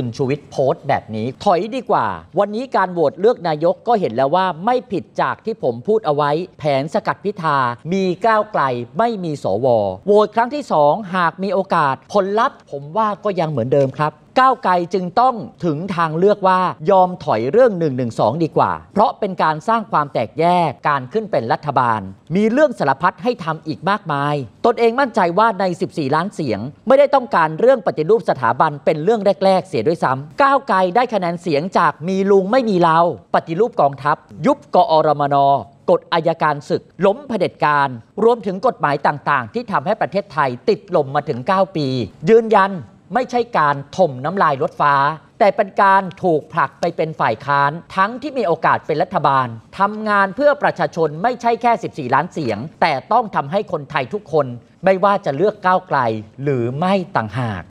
คุณชูวิทย์โพสต์แบบนี้ ถอยดีกว่า วันนี้การโหวตเลือกนายกก็เห็นแล้วว่า ไม่ผิดจากที่ผมพูดเอาไว้ แผนสกัดพิธา มีก้าวไกล ไม่มีสวโหวตครั้งที่ 2 หากมีโอกาสผลลัพธ์ ผมว่าก็ยังเหมือนเดิมครับก้าวไกลจึงต้องถึงทางเลือกว่ายอมถอยเรื่อง1นึดีกว่า เพราะเป็นการสร้างความแตกแยกการขึ้นเป็นรัฐบาล มีเรื่องสารพัดให้ทำอีกมากมาย ตนเองมั่นใจว่าใน 14 ล้านเสียง ไม่ได้ต้องการเรื่องปฏิรูปสถาบันเป็นเรื่องแรกๆเสียด้วยซ้ำก้าวไกลได้คะแนนเสียงจากมีลุงไม่มีเราปฏิรูปกองทัพ ยุบกอรมน กฎอายการศึกล้มเผด็จการรวมถึงกฎหมายต่างๆ ที่ทำให้ประเทศไทยติดลมมาถึง 9 ปี ยืนยันไม่ใช่การถมน้ำลายรถฟ้า แต่เป็นการถูกผลักไปเป็นฝ่ายค้าน ทั้งที่มีโอกาสเป็นรัฐบาล ทำงานเพื่อประชาชนไม่ใช่แค่ 14 ล้านเสียง แต่ต้องทำให้คนไทยทุกคน ไม่ว่าจะเลือกก้าวไกลหรือไม่ต่างหาก